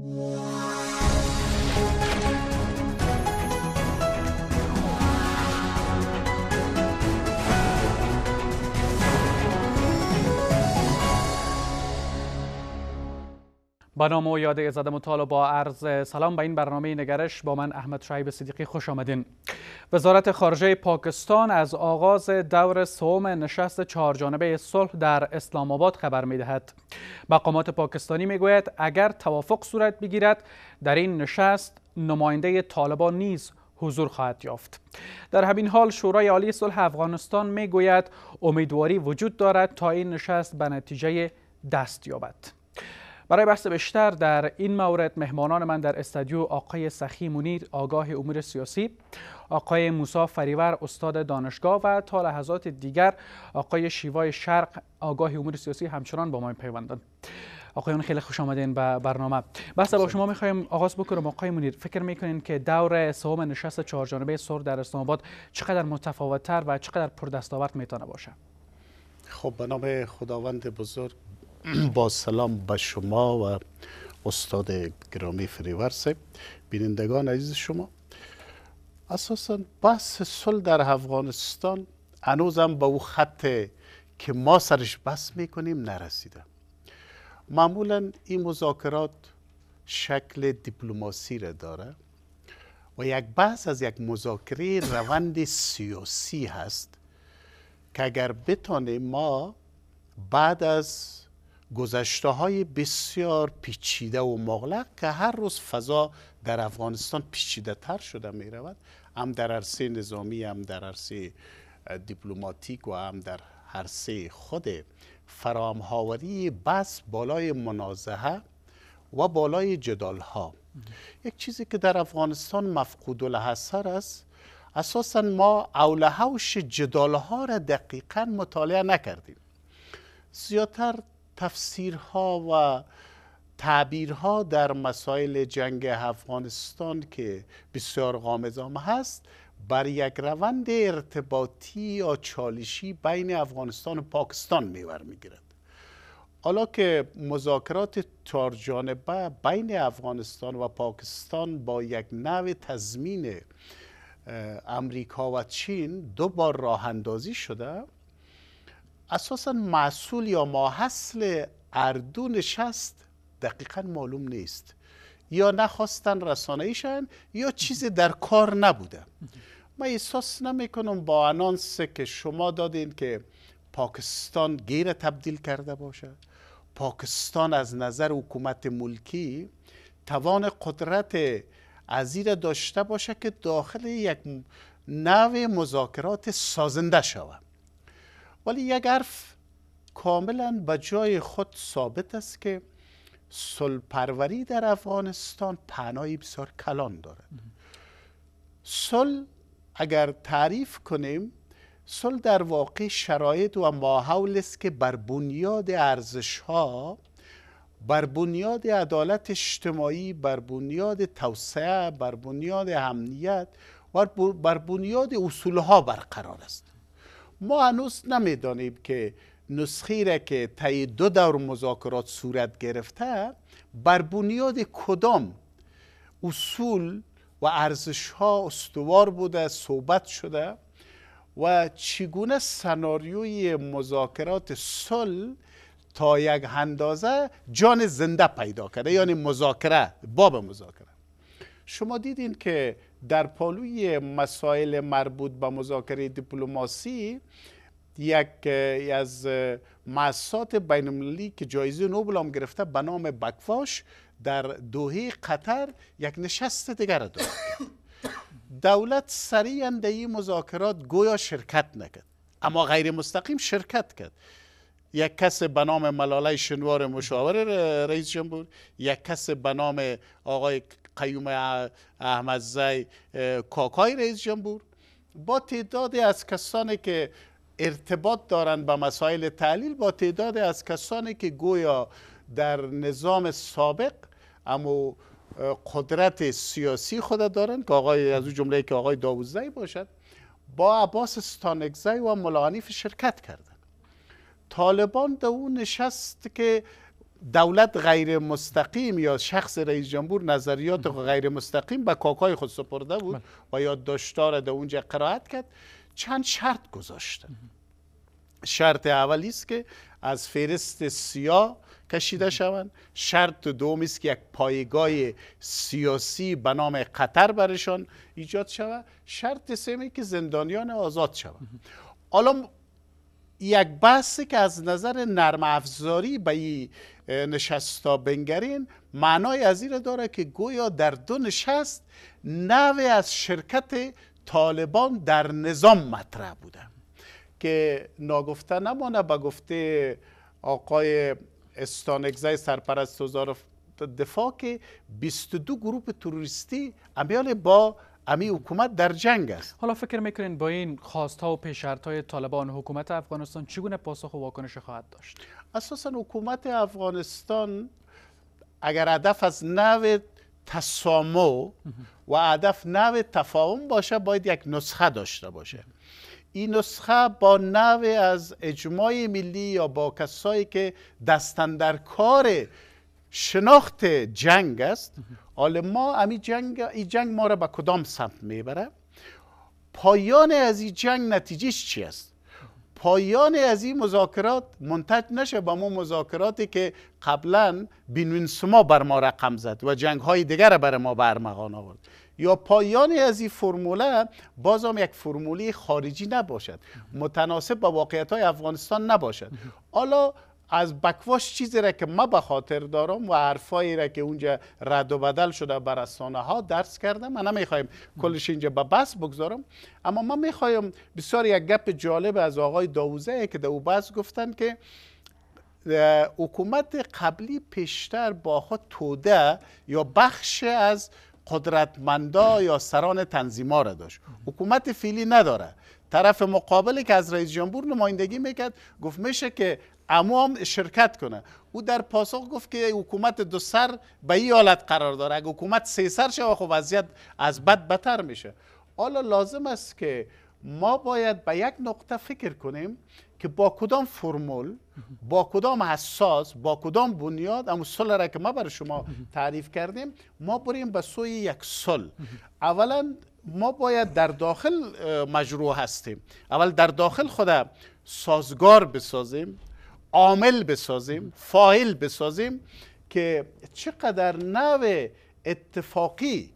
thank you با نام و یاد زده مطال با عرض سلام به این برنامه نگرش با من احمد شعیب صدیقی خوش آمدین وزارت خارجه پاکستان از آغاز دور سوم نشست چهارجانبه صلح در اسلام آباد خبر می دهد مقامات پاکستانی می گوید اگر توافق صورت بگیرد در این نشست نماینده طالبان نیز حضور خواهد یافت در همین حال شورای عالی صلح افغانستان می گوید امیدواری وجود دارد تا این نشست به نتیجه دست یابد برای بحث بیشتر در این مورد مهمانان من در استادیو آقای سخی منیر آگاه امور سیاسی آقای موسا فریور استاد دانشگاه و تا لحظات دیگر آقای شیوای شرق آگاه امور سیاسی همچنان با ما پیوندند آقایان خیلی خوش آمدین به برنامه بحث با خب. شما میخوایم آغاز بکنم آقای منیر فکر میکنین که دور سوم نشست جانبه سر در اسلام آباد چقدر متفاوتتر و چقدر پردستاورد میتونه باشه خب به نام خداوند بزرگ با سلام به شما و استاد گرامی فریورس بینندگان عزیز شما اساسا بحث صلح در افغانستان هنوزم به او خط که ما سرش بس میکنیم نرسیده معمولا این مذاکرات شکل دیپلماسی را داره و یک بحث از یک مذاکره روند سیاسی هست که اگر بتانیم ما بعد از گذشته های بسیار پیچیده و مغلق که هر روز فضا در افغانستان پیچیده تر شده می رود هم در عرصه نظامی هم در عرصه دیپلماتیک و هم در عرصه خود فرامهاوری بس بالای منازعه و بالای جدال ها یک چیزی که در افغانستان مفقود الحسر است اساسا ما اولهوش جدال ها را دقیقا مطالعه نکردیم زیادتر تفسیرها و تعبیرها در مسائل جنگ افغانستان که بسیار غامزام هست بر یک روند ارتباطی یا چالشی بین افغانستان و پاکستان میور میگیرد حالا که مذاکرات چهارجانبه بین افغانستان و پاکستان با یک نوع تضمین امریکا و چین دو بار راه اندازی شده اساسا محصول یا ماحصل اردو نشست دقیقا معلوم نیست یا نخواستن ایشن یا چیزی در کار نبوده من احساس نمیکنم با انانس که شما دادین که پاکستان گیر تبدیل کرده باشه پاکستان از نظر حکومت ملکی توان قدرت عزیز داشته باشه که داخل یک نوع مذاکرات سازنده شود ولی یک عرف کاملا به جای خود ثابت است که سلپروری در افغانستان پناهی بسیار کلان دارد سل اگر تعریف کنیم سل در واقع شرایط و ماحول است که بر بنیاد ارزش ها بر بنیاد عدالت اجتماعی بر بنیاد توسعه بر بنیاد امنیت و بر بنیاد اصول ها برقرار است ما هنوز نمیدانیم که نسخی را که طی دو دور مذاکرات صورت گرفته بر بنیاد کدام اصول و ارزش ها استوار بوده صحبت شده و چگونه سناریوی مذاکرات صلح تا یک اندازه جان زنده پیدا کرده یعنی مذاکره باب مذاکره شما دیدین که در پالوی مسائل مربوط به مذاکره دیپلماسی یک از مؤسسات بین المللی که جایزه نوبل هم گرفته به نام بکواش در دوهی قطر یک نشست دیگر داد دولت سریعا در این مذاکرات گویا شرکت نکرد اما غیر مستقیم شرکت کرد یک کس به نام ملاله شنوار مشاور رئیس جمهور یک کس به نام آقای قیوم احمدزی کاکای رئیس جمهور با تعدادی از کسانی که ارتباط دارند با مسائل تحلیل با تعداد از کسانی که گویا در نظام سابق اما قدرت سیاسی خود دارند که آقای از او جمله که آقای داوودزی باشد با عباس ستانگزی و ملانیف شرکت کردند طالبان در اون نشست که دولت غیر مستقیم یا شخص رئیس جمهور نظریات غیر مستقیم به کاکای خود سپرده بود و یادداشتها را در اونجا قرائت کرد چند شرط گذاشته شرط اولی است که از فرست سیاه کشیده شوند شرط دوم است که یک پایگاه سیاسی به نام قطر برشان ایجاد شود شرط سومی که زندانیان آزاد شوند حالا یک بحثی که از نظر نرم افزاری به این نشستا بنگرین معنای از این داره که گویا در دو نشست نوی از شرکت طالبان در نظام مطرح بوده که ناگفته نمانه به گفته آقای استانگزای سرپرست وزارت دفاع که 22 گروه تروریستی امیال با امی حکومت در جنگ است حالا فکر میکنین با این خواست ها و پیشرت های طالبان حکومت افغانستان چگونه پاسخ و واکنش خواهد داشت اساسا حکومت افغانستان اگر هدف از نو تسامو و هدف نو تفاهم باشه باید یک نسخه داشته باشه این نسخه با نو از اجماع ملی یا با کسایی که دستن در کار شناخت جنگ است ما امی جنگ این جنگ ما را به کدام سمت میبره پایان از این جنگ نتیجه چی است پایان از این مذاکرات منتج نشه به ما مذاکراتی که قبلا بینون سما بر ما رقم زد و جنگ های دیگر بر ما برمغان آورد یا پایان از این فرموله باز هم یک فرموله خارجی نباشد متناسب با واقعیت های افغانستان نباشد حالا از بکواش چیزی را که ما به خاطر دارم و حرفایی را که اونجا رد و بدل شده بر رسانه ها درس کردم من نمیخوایم کلش اینجا به بس بگذارم اما ما میخوایم بسیار یک گپ جالب از آقای داوزه که در دا بس گفتن که حکومت قبلی پیشتر با توده یا بخش از قدرتمندا یا سران تنظیما را داشت حکومت فیلی نداره طرف مقابلی که از رئیس جمهور نمایندگی میکرد گفت میشه که هم شرکت کنه او در پاسخ گفت که حکومت دو سر به این حالت قرار داره اگه حکومت سه سر شه خب وضعیت از بد بتر میشه حالا لازم است که ما باید به یک نقطه فکر کنیم که با کدام فرمول با کدام حساس با کدام بنیاد اما صلح را که ما برای شما تعریف کردیم ما بریم به سوی یک صلح اولا ما باید در داخل مجروح هستیم اول در داخل خود سازگار بسازیم عامل بسازیم فایل بسازیم که چقدر نو اتفاقی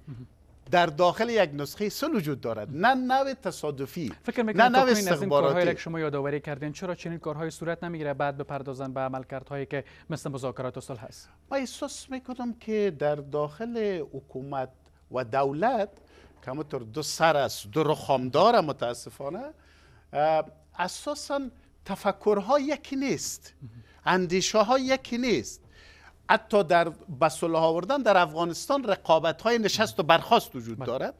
در داخل یک نسخه سل وجود دارد نه نو تصادفی فکر نه استخباراتی که شما یادآوری کردین چرا چنین کارهایی صورت نمیگیره بعد بپردازن به عملکردهایی که مثل مذاکرات صلح هست ما احساس میکنم که در داخل حکومت و دولت کمتر دو سر است دو رخامدار متاسفانه اساسا تفکرها یکی نیست اندیشه ها یکی نیست حتی در بسله آوردن در افغانستان رقابت های نشست و برخواست وجود بله. دارد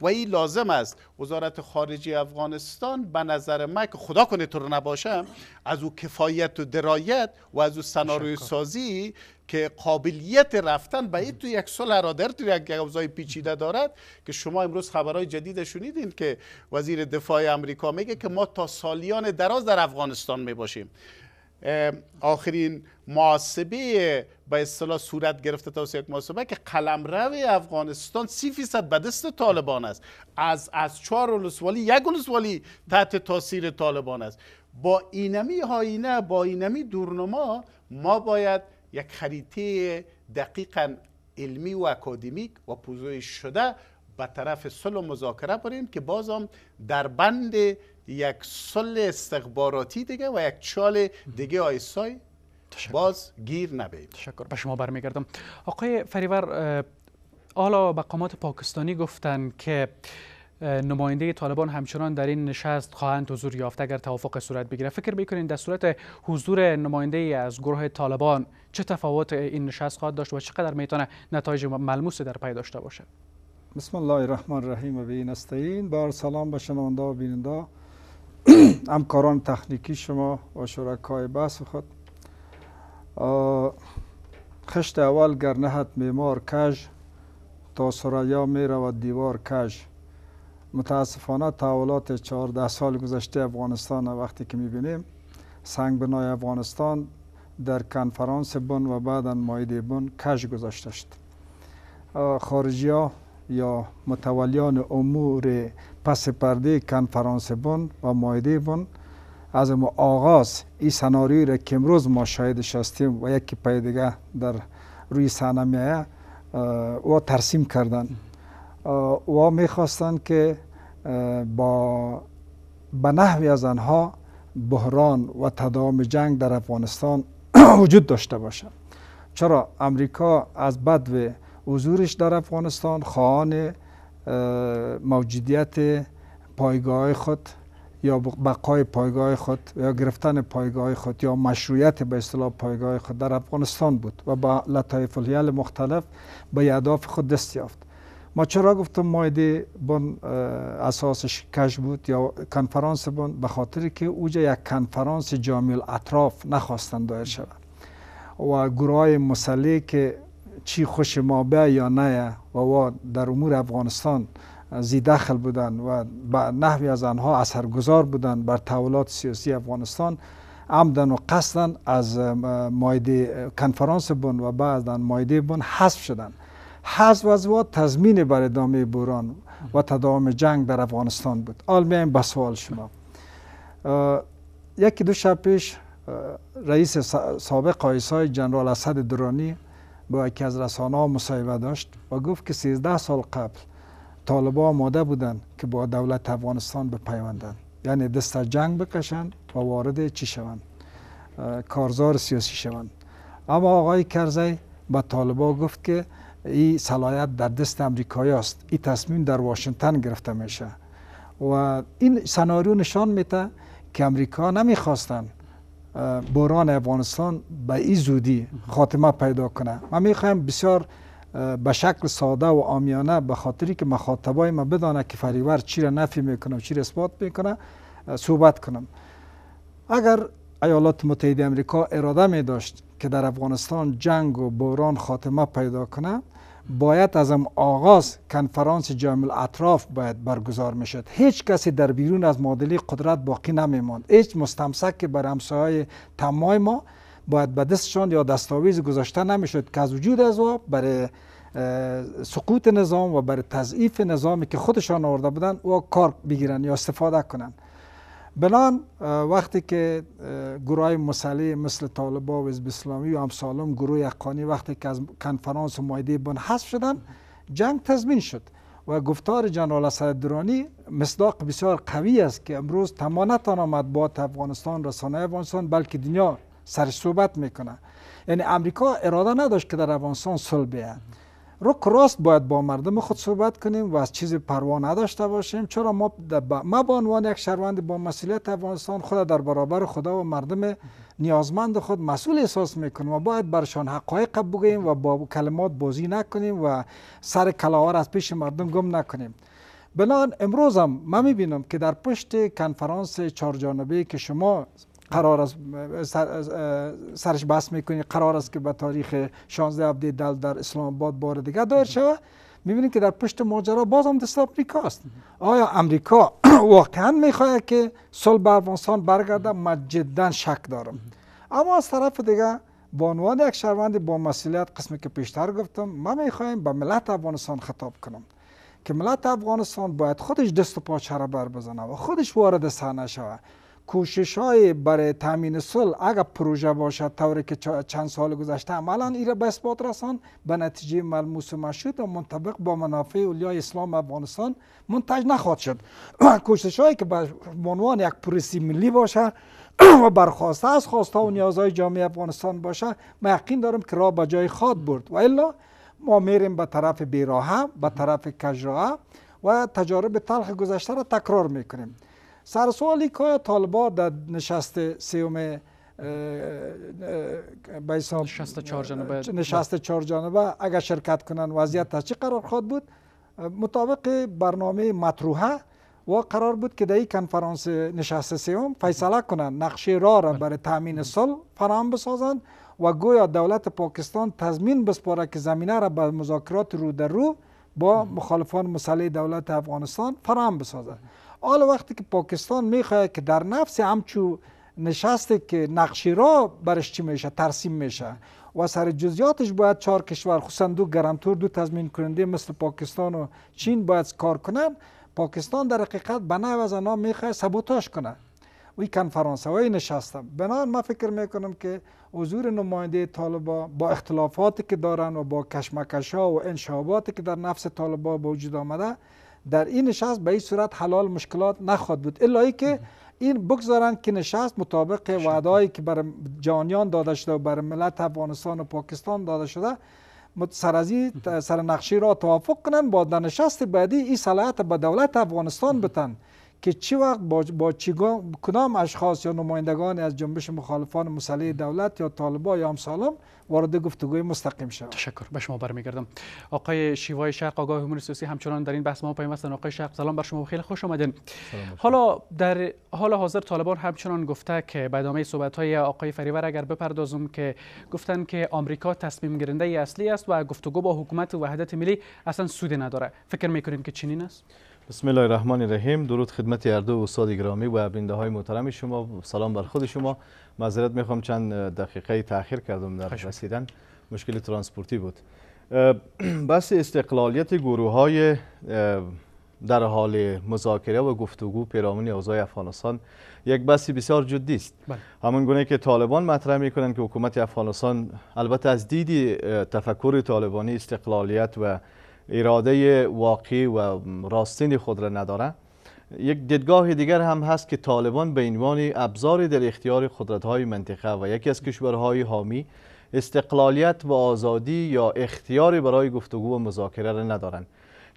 و این لازم است وزارت خارجه افغانستان به نظر من که خدا کنه تو رو نباشم از او کفایت و درایت و از او سناریو سازی که قابلیت رفتن به تو یک سال هرادر تو یک گوزای پیچیده دارد که شما امروز خبرهای جدید شنیدین که وزیر دفاع امریکا میگه که ما تا سالیان دراز در افغانستان میباشیم آخرین محاسبه به اصطلاح صورت گرفته تا یک محاسبه که روی افغانستان سی فیصد به دست طالبان است از از چهار ولسوالی یک ولسوالی تحت تاثیر طالبان است با اینمی هاینه با اینمی دورنما ما باید یک خریطه دقیقا علمی و اکادمیک و پوزویش شده به طرف صلح و مذاکره بریم که بازم در بند یک سل استخباراتی دیگه و یک چال دیگه آیسای باز گیر نبید تشکر به شما برمیگردم آقای فریور حالا مقامات پاکستانی گفتن که نماینده طالبان همچنان در این نشست خواهند حضور یافت اگر توافق صورت بگیره فکر میکنین در صورت حضور نماینده از گروه طالبان چه تفاوت این نشست خواهد داشت و چقدر میتونه نتایج ملموس در پی داشته باشه بسم الله الرحمن الرحیم و به این بار سلام به شنونده و بیننده همکاران تکنیکی شما و شرکای بحث خود خشت اول گر نهت معمار کژ تا سریا می دیوار کژ متاسفانه تاولات 14 سال گذشته افغانستان وقتی که میبینیم سنگ بنای افغانستان در کنفرانس بن و بعدا مایده بن کش گذاشته شد خارجی ها یا متولیان امور پس پرده کنفرانس بن و مایده بون از ما آغاز این سناریوی را که امروز ما شاهدش هستیم و یکی پیدگه در روی صحنه میایه و ترسیم کردن و میخواستند که با به نحوی از آنها بحران و تداوم جنگ در افغانستان وجود داشته باشد چرا امریکا از بدو حضورش در افغانستان خواهان موجودیت پایگاه خود یا بقای پایگاه خود یا گرفتن پایگاه خود یا مشروعیت به اصطلاح پایگاه خود در افغانستان بود و با لطایف الهیل مختلف به اهداف خود دست یافت ما چرا گفتم مایده بون اساسش کش بود یا کنفرانس بون به خاطر که اوجا یک کنفرانس جامیل اطراف نخواستند دایر شود و گروه های که چی خوش ما یا نه و وا در امور افغانستان زی دخل بودن و به نحوی از آنها اثرگذار بودن بر تحولات سیاسی افغانستان عمدن و قصدن از مایده کنفرانس بون و بعدا مایده بون حذف شدن حضب از واد تضمین بر ادامه بوران و تداوم جنگ در افغانستان بود آل میایم به سوال شما یکی دو شب پیش رئیس سابق قایسای جنرال اسد درانی با یکی از رسانه ها مصاحبه داشت و گفت که 13 سال قبل طالبا آماده بودند که با دولت افغانستان بپیوندند یعنی دست جنگ بکشند و وارد چی شوند کارزار سیاسی شوند اما آقای کرزی به طالبا گفت که این صلاحیت در دست امریکایی است این تصمیم در واشنگتن گرفته میشه و این سناریو نشان میده که امریکا نمیخواستن بران افغانستان به این زودی خاتمه پیدا کنه من میخوایم بسیار به شکل ساده و آمیانه به خاطری که مخاطبای ما بدانه که فریور چی را نفی میکنه و چی را اثبات میکنه صحبت کنم اگر ایالات متحده امریکا اراده می داشت که در افغانستان جنگ و بوران خاتمه پیدا کنه باید از هم آغاز کنفرانس جامع اطراف باید برگزار میشد هیچ کسی در بیرون از معادله قدرت باقی ماند هیچ مستمسک که بر همسایه تمای ما باید به دستشان یا دستاویز گذاشته نمیشد که از وجود از بر برای سقوط نظام و برای تضعیف نظامی که خودشان آورده بودن او کار بگیرن یا استفاده کنن بلان وقتی که گروه های مثل طالبا و حزب اسلامی و امسالم گروه یقانی وقتی که از کنفرانس و مایده بن حذف شدن جنگ تضمین شد و گفتار جنرال درانی مصداق بسیار قوی است که امروز تمام تنها مطبوعات افغانستان رسانه افغانستان بلکه دنیا سر صحبت میکنه یعنی امریکا اراده نداشت که در افغانستان صلح بیاد رک راست باید با مردم خود صحبت کنیم و از چیزی پروا نداشته باشیم چرا ما ما به عنوان یک شهروند با مسئولیت افغانستان خود در برابر خدا و مردم نیازمند خود مسئول احساس میکنیم و باید برشان حقایق بگوییم و با کلمات بازی نکنیم و سر کلاوار از پیش مردم گم نکنیم بنابراین امروز هم من میبینم که در پشت کنفرانس چهارجانبه که شما قرار است سرش بس میکنی قرار است که به تاریخ 16 عبدی دل در اسلام آباد بار دیگه دایر شود میبینید که در پشت ماجرا باز هم دست است آیا امریکا واقعا میخواهد که صلح به افغانستان برگرده من جدا شک دارم اما از طرف دیگه با عنوان یک شهروند با مسئولیت قسمی که پیشتر گفتم ما میخواهیم به ملت افغانستان خطاب کنم که ملت افغانستان باید خودش دست و پاچه را بر بزنه و خودش وارد صحنه شود کوشش های برای تامین صلح اگر پروژه باشد طوری که چند سال گذشته عملا این را به اثبات رسان به نتیجه ملموس و مشهود و منطبق با منافع اولیای اسلام افغانستان منتج نخواد شد کوشش هایی که به عنوان یک پروسی ملی باشد و برخواسته از خواسته و نیازهای جامعه افغانستان باشه ما یقین دارم که راه به جای خواد برد و الا ما میریم به طرف بیراهه به طرف کجراه و تجارب تلخ گذشته را تکرار میکنیم سرسوالی که طالبا در نشست سیوم نشست چهار جانبه اگر شرکت کنن وضعیت تا چه قرار خواد بود مطابق برنامه مطروحه و قرار بود که در این کنفرانس نشست سیوم فیصله کنن نقشه راه را برای تامین بله. صلح فرام بسازند و گویا دولت پاکستان تضمین بسپاره که زمینه را به مذاکرات رو در رو با بله. مخالفان مسلح دولت افغانستان فرام بسازند حالا وقتی که پاکستان میخواد که در نفس همچو نشسته که نقشی را برش چی میشه ترسیم میشه و سر جزیاتش باید چهار کشور خصوصا دو گرانتور دو تضمین کننده مثل پاکستان و چین باید کار کنند پاکستان در حقیقت به نوع از آنها سبوتاش کنه وی کنفرانس های نشستم بنابراین من فکر میکنم که حضور نماینده طالبا با اختلافاتی که دارن و با کشمکش ها و انشاباتی که در نفس طالبا به وجود آمده در این نشست به این صورت حلال مشکلات نخواد بود الا ای که این بگذارند که نشست مطابق وعدهایی که بر جانیان داده شده و بر ملت افغانستان و پاکستان داده شده سر از سر نقشه را توافق کنند با در نشست بعدی این صلاحیت به دولت افغانستان بتن که چی وقت با, با کنام کدام اشخاص یا نمایندگان از جنبش مخالفان مسلح دولت یا طالبا یا سالم وارد گفتگوی مستقیم شد تشکر به شما برمیگردم آقای شیوای شرق آگاه امور سیاسی همچنان در این بحث ما پایین آقای شرق سلام بر شما خیلی خوش آمدین حالا در حال حاضر طالبان همچنان گفته که به ادامه صحبت های آقای فریور اگر بپردازم که گفتن که آمریکا تصمیم گیرنده اصلی است و گفتگو با حکومت وحدت ملی اصلا سودی نداره فکر میکنین که چنین است بسم الله الرحمن الرحیم درود خدمت اردو و استاد گرامی و بینده های محترم شما سلام بر خود شما معذرت میخوام چند دقیقه تاخیر کردم در رسیدن مشکل ترانسپورتی بود بس استقلالیت گروه های در حال مذاکره و گفتگو پیرامون اوضای افغانستان یک بحث بسیار جدی است بله. همون گونه که طالبان مطرح میکنند که حکومت افغانستان البته از دیدی تفکر طالبانی استقلالیت و اراده واقعی و راستین خود را نداره یک دیدگاه دیگر هم هست که طالبان به عنوان ابزار در اختیار قدرت‌های منطقه و یکی از کشورهای حامی استقلالیت و آزادی یا اختیاری برای گفتگو و مذاکره را ندارند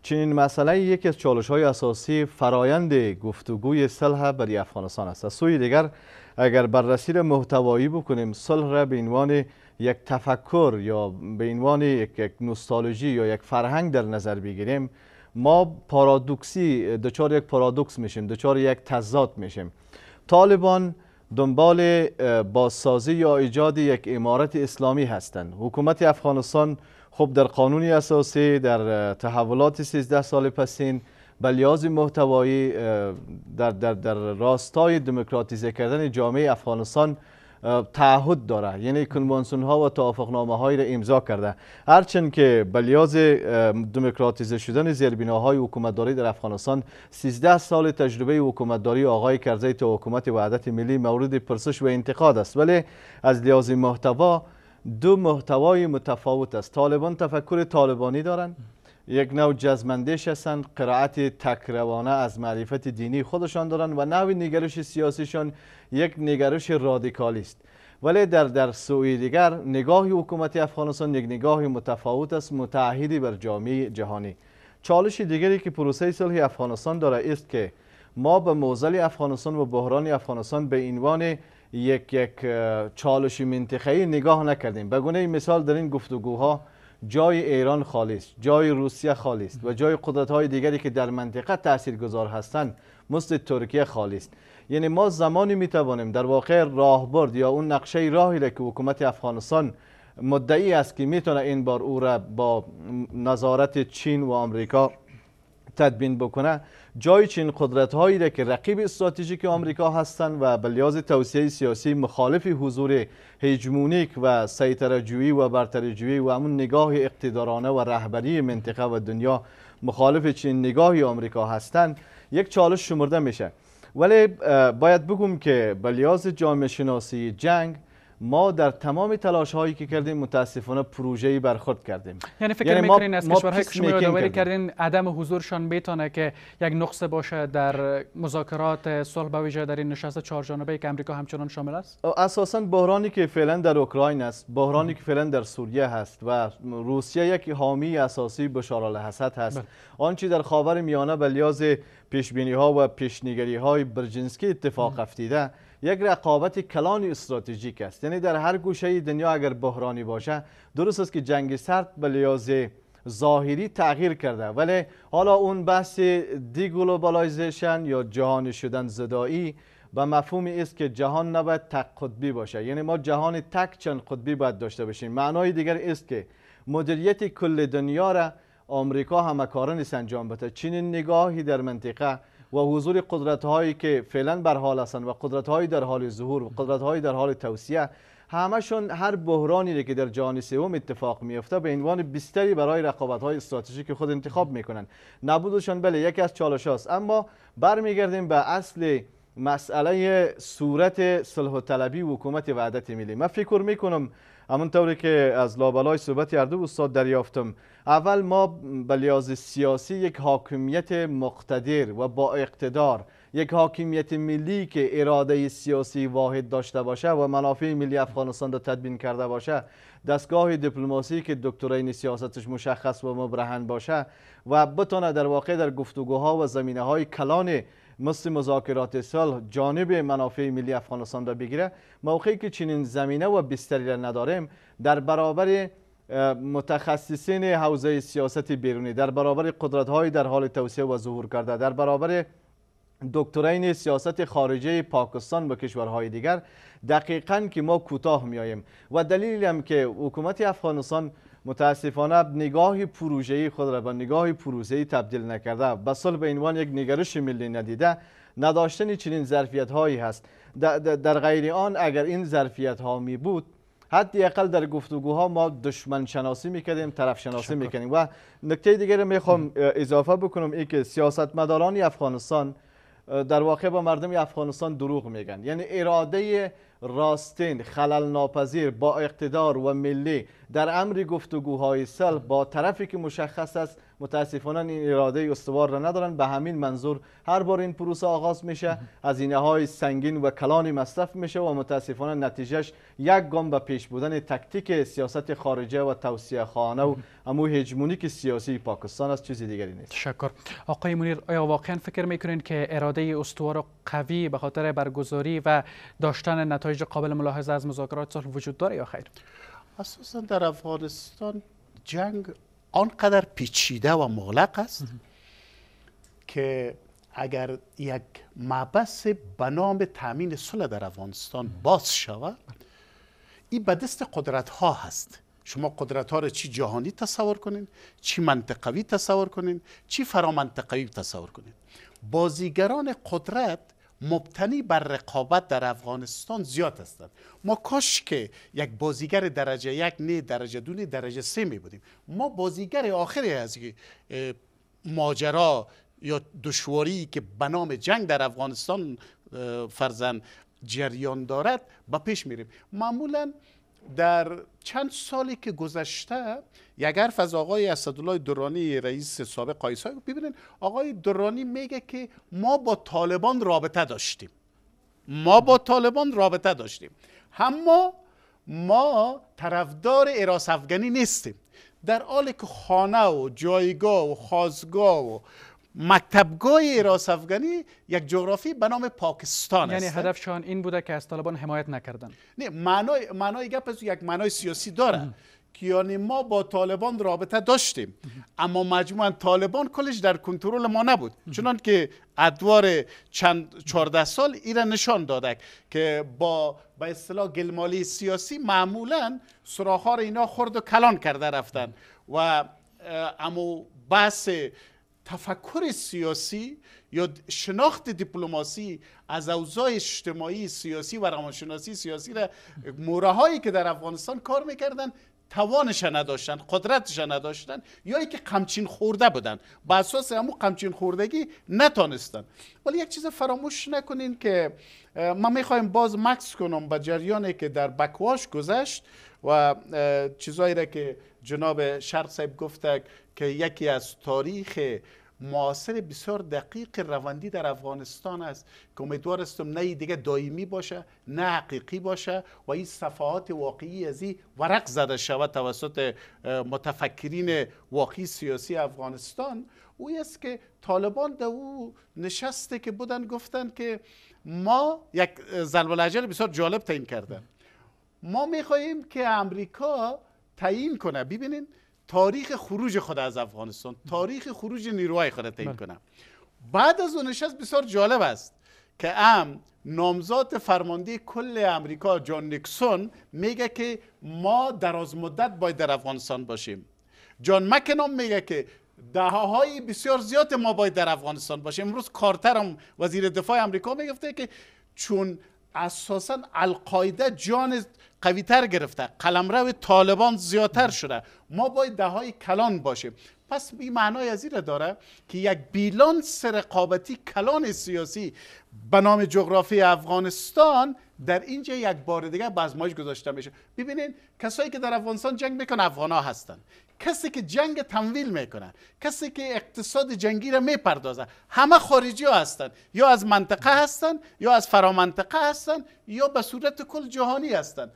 چنین مسئله یکی از چالش‌های اساسی فرایند گفتگوی صلح برای افغانستان است از سوی دیگر اگر بررسی را محتوایی بکنیم صلح را به عنوان یک تفکر یا به عنوان یک, نوستالژی یا یک فرهنگ در نظر بگیریم ما پارادوکسی دچار یک پارادوکس میشیم دچار یک تضاد میشیم طالبان دنبال بازسازی یا ایجاد یک امارت اسلامی هستند حکومت افغانستان خب در قانون اساسی در تحولات 13 سال پسین بلیاز محتوایی در, در, در راستای دموکراتیزه کردن جامعه افغانستان تعهد داره یعنی کنوانسون ها و توافقنامه های را امضا کرده هرچند که بلیاز دموکراتیزه شدن های حکومتداری در افغانستان 13 سال تجربه حکومتداری آقای کرزی تا حکومت وحدت ملی مورد پرسش و انتقاد است ولی از لیاز محتوا دو محتوای متفاوت است طالبان تفکر طالبانی دارند یک نوع جزمندش هستند قرائت تکروانه از معرفت دینی خودشان دارند و نوع نگرش سیاسیشان یک نگرش رادیکالی است ولی در در سوی دیگر نگاه حکومت افغانستان یک نگاه متفاوت است متعهدی بر جامعه جهانی چالش دیگری که پروسه صلح افغانستان داره است که ما به موزل افغانستان و بحران افغانستان به عنوان یک یک چالش منطقه‌ای نگاه نکردیم به گونه مثال در این گفتگوها جای ایران خالی است جای روسیه خالی است و جای قدرت های دیگری که در منطقه تاثیرگذار هستند مثل ترکیه خالی است یعنی ما زمانی می توانیم در واقع راهبرد یا اون نقشه راهی که حکومت افغانستان مدعی است که میتونه این بار او را با نظارت چین و آمریکا تدبین بکنه جای چین قدرت هایی را که رقیب استراتژیک آمریکا هستند و به لحاظ توسعه سیاسی مخالف حضور هجمونیک و سیطره‌جویی و برترجویی و همون نگاه اقتدارانه و رهبری منطقه و دنیا مخالف چین نگاهی آمریکا هستند یک چالش شمرده میشه ولی باید بگم که به لحاظ جامعه شناسی جنگ ما در تمام تلاش هایی که کردیم متاسفانه پروژه ای برخورد کردیم یعنی فکر یعنی میکنین از کشورهای که شما یادآوری کردین عدم حضورشان بیتانه که یک نقص باشه در مذاکرات صلح به ویژه در این نشست چهار جانبه که امریکا همچنان شامل است اساسا بحرانی که فعلا در اوکراین است بحرانی که فعلا در سوریه هست و روسیه یک حامی اساسی بشار الاسد هست بله. آنچه در خاور میانه به لحاظ پیش بینی ها و پیش های برجنسکی اتفاق افتیده یک رقابت کلان استراتژیک است یعنی در هر گوشه دنیا اگر بحرانی باشه درست است که جنگ سرد به لحاظ ظاهری تغییر کرده ولی حالا اون بحث گلوبالایزیشن یا جهان شدن زدایی و مفهوم است که جهان نباید تک قطبی باشه یعنی ما جهان تک چند قطبی باید داشته باشیم معنای دیگر است که مدیریت کل دنیا را آمریکا همکاران نیست انجام بده چین نگاهی در منطقه و حضور قدرت هایی که فعلا بر حال هستند و قدرت هایی در حال ظهور و قدرت هایی در حال توسعه همشون هر بحرانی که در جهان سوم اتفاق میفته به عنوان بستری برای رقابت های که خود انتخاب میکنن نبودشان بله یکی از چالش هاست اما برمیگردیم به اصل مسئله صورت صلح و طلبی و حکومت وحدت ملی من فکر میکنم طوری که از لابلای صحبت دو استاد دریافتم اول ما به سیاسی یک حاکمیت مقتدر و با اقتدار یک حاکمیت ملی که اراده سیاسی واحد داشته باشه و منافع ملی افغانستان را تدبین کرده باشه دستگاه دیپلماسی که دکترین سیاستش مشخص و مبرهن باشه و بتونه در واقع در گفتگوها و زمینه های کلان مثل مذاکرات سال جانب منافع ملی افغانستان را بگیره موقعی که چنین زمینه و بستری را نداریم در برابر متخصصین حوزه سیاست بیرونی در برابر قدرت در حال توسعه و ظهور کرده در برابر دکترین سیاست خارجه پاکستان و کشورهای دیگر دقیقا که ما کوتاه میاییم و دلیل هم که حکومت افغانستان متاسفانه نگاه پروژه‌ای خود را به نگاه پروژه‌ای تبدیل نکرده و سال به عنوان یک نگرش ملی ندیده نداشتن چنین ظرفیت هایی هست در غیر آن اگر این ظرفیت ها می بود حتی اقل در گفتگوها ما دشمن شناسی میکردیم طرف شناسی میکنیم و نکته دیگر میخوام اضافه بکنم این که سیاستمداران افغانستان در واقع با مردم افغانستان دروغ میگن یعنی اراده راستین خلل ناپذیر با اقتدار و ملی در امر گفتگوهای سل با طرفی که مشخص است متاسفانه این اراده استوار را ندارن به همین منظور هر بار این پروسه آغاز میشه اینه های سنگین و کلانی مصرف میشه و متاسفانه نتیجهش یک گام به پیش بودن تکتیک سیاست خارجه و توسعه خانه و امو که سیاسی پاکستان است چیزی دیگری نیست تشکر آقای منیر آیا واقعا فکر میکنین که اراده استوار قوی به خاطر برگزاری و داشتن نتایج قابل ملاحظه از مذاکرات صلح وجود داره یا خیر اساسا در افغانستان جنگ آنقدر پیچیده و مغلق است که اگر یک مبس به نام تامین صلح در افغانستان باز شود این به دست قدرت ها هست شما قدرت ها را چی جهانی تصور کنین چی منطقوی تصور کنین چی فرامنطقوی تصور کنین بازیگران قدرت مبتنی بر رقابت در افغانستان زیاد هستند ما کاش که یک بازیگر درجه یک نه درجه دو نه درجه سه می بودیم ما بازیگر آخری از ماجرا یا دشواری که به نام جنگ در افغانستان فرزن جریان دارد به پیش میریم معمولا در چند سالی که گذشته یک حرف از آقای اسدالله درانی رئیس سابق قایسای ببینید آقای درانی میگه که ما با طالبان رابطه داشتیم ما با طالبان رابطه داشتیم اما ما طرفدار اراس افغانی نیستیم در حالی که خانه و جایگاه و خازگاه و مکتبگاه ایراس افغانی یک جغرافی به نام پاکستان یعنی هدفشان این بوده که از طالبان حمایت نکردن نه معنای معنای گپ از یک معنای سیاسی داره که یعنی ما با طالبان رابطه داشتیم اما مجموعا طالبان کلش در کنترل ما نبود چنان که ادوار چند 14 سال ایران نشان داده که با به اصطلاح گلمالی سیاسی معمولا سراخار اینا خرد و کلان کرده رفتن و اما بحث تفکر سیاسی یا شناخت دیپلماسی از اوضاع اجتماعی سیاسی و روانشناسی سیاسی را هایی که در افغانستان کار میکردن توانش نداشتن قدرتش نداشتن یا که قمچین خورده بودن با اساس همون قمچین خوردگی نتانستن ولی یک چیز فراموش نکنین که ما میخوایم باز مکس کنم با جریانی که در بکواش گذشت و چیزایی را که جناب شرق صاحب گفتک که یکی از تاریخ معاصر بسیار دقیق روندی در افغانستان است که امیدوار نه دیگه دائمی باشه نه حقیقی باشه و این صفحات واقعی از این ورق زده شود توسط متفکرین واقعی سیاسی افغانستان او است که طالبان در او نشسته که بودن گفتن که ما یک زلولجل بسیار جالب تعیین کردن ما میخواهیم که امریکا تعیین کنه ببینید تاریخ خروج خود از افغانستان تاریخ خروج نیروهای خود تعیین بله. کنه بعد از اون نشست بسیار جالب است که ام نامزاد فرمانده کل امریکا جان نیکسون میگه که ما دراز مدت باید در افغانستان باشیم جان مکنام میگه که های بسیار زیاد ما باید در افغانستان باشیم امروز کارتر وزیر دفاع امریکا میگفته که چون اساسا القاعده جان قویتر گرفته قلمرو طالبان زیادتر شده ما باید دهای کلان باشیم پس این معنای از را داره که یک بیلانس رقابتی کلان سیاسی به نام جغرافی افغانستان در اینجا یک بار دیگه به گذاشته میشه ببینین کسایی که در افغانستان جنگ میکنن افغان ها هستن کسی که جنگ تمویل میکنن کسی که اقتصاد جنگی را میپردازه همه خارجی ها هستن یا از منطقه هستن یا از فرامنطقه هستن یا به صورت کل جهانی هستن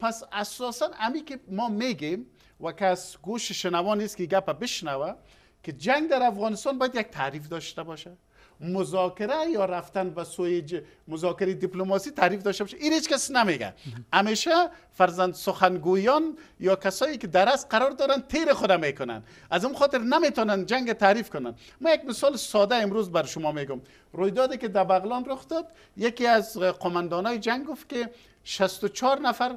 پس اساسا امی که ما میگیم و که از گوش شنوا نیست که گپ بشنوه که جنگ در افغانستان باید یک تعریف داشته باشه مذاکره یا رفتن و سوی مذاکره دیپلماسی تعریف داشته باشه این هیچ کس نمیگه همیشه فرزند سخنگویان یا کسایی که در قرار دارن تیر خود میکنن از اون خاطر نمیتونن جنگ تعریف کنن ما یک مثال ساده امروز بر شما میگم رویدادی که در بغلان رخ داد یکی از قماندانای جنگ گفت که 64 نفر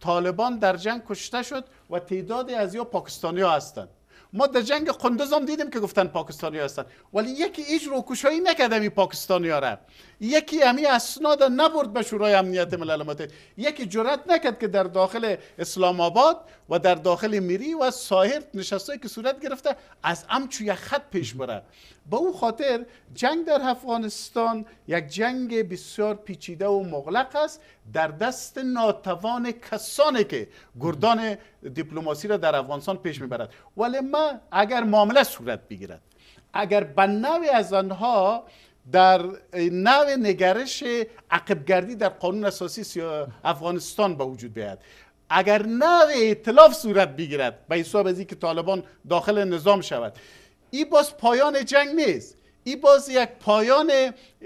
طالبان در جنگ کشته شد و تعداد از یا پاکستانی ها هستند ما در جنگ قندز هم دیدیم که گفتن پاکستانی هستن ولی یکی هیچ روکوشایی نکرد این پاکستانی ها یکی همی اسناد نبرد به شورای امنیت ملل متحد یکی جرات نکرد که در داخل اسلام آباد و در داخل میری و سایر نشستایی که صورت گرفته از امچو یک خط پیش بره به او خاطر جنگ در افغانستان یک جنگ بسیار پیچیده و مغلق است در دست ناتوان کسانی که گردان دیپلماسی را در افغانستان پیش میبرد ولی ما اگر معامله صورت بگیرد اگر به نوع از آنها در نوع نگرش عقبگردی در قانون اساسی افغانستان به وجود بیاید اگر نوع اطلاف صورت بگیرد به حساب از که طالبان داخل نظام شود ای باز پایان جنگ نیست ای باز یک پایان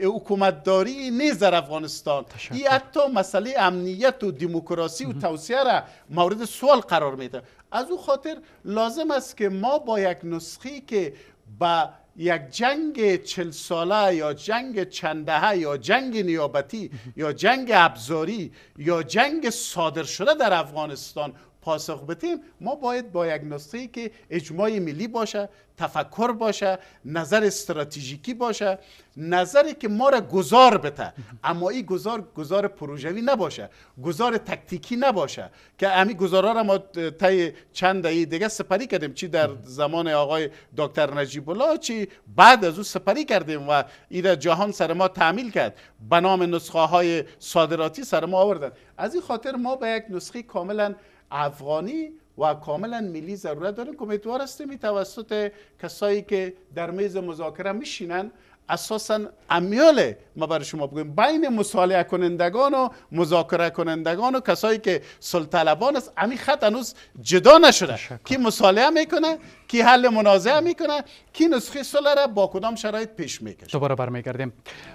حکومتداری نیز در افغانستان ای حتی مسئله امنیت و دموکراسی و توسعه را مورد سوال قرار میده از او خاطر لازم است که ما با یک نسخی که با یک جنگ چل ساله یا جنگ چندهه یا جنگ نیابتی یا جنگ ابزاری یا جنگ صادر شده در افغانستان پاسخ بدیم ما باید با یک نسخه که اجماع ملی باشه تفکر باشه نظر استراتژیکی باشه نظری که ما را گذار بته اما این گذار گذار پروژوی نباشه گذار تکتیکی نباشه که امی گذارا را ما طی چند دهه دیگه سپری کردیم چی در زمان آقای دکتر نجیب الله چی بعد از او سپری کردیم و این جهان سر ما تعمیل کرد به نام نسخه های صادراتی سر ما آوردن از این خاطر ما به یک نسخه کاملا افغانی و کاملا ملی ضرورت داریم که امیدوار هستیم توسط کسایی که در میز مذاکره میشینن اساسا امیال ما برای شما بگویم بین مصالحه کنندگان و مذاکره کنندگان و کسایی که سلطلبان است امی خط هنوز جدا نشده کی مصالحه میکنه کی حل منازعه میکنه کی نسخه صلح را با کدام شرایط پیش میکشه دوباره برمیگردیم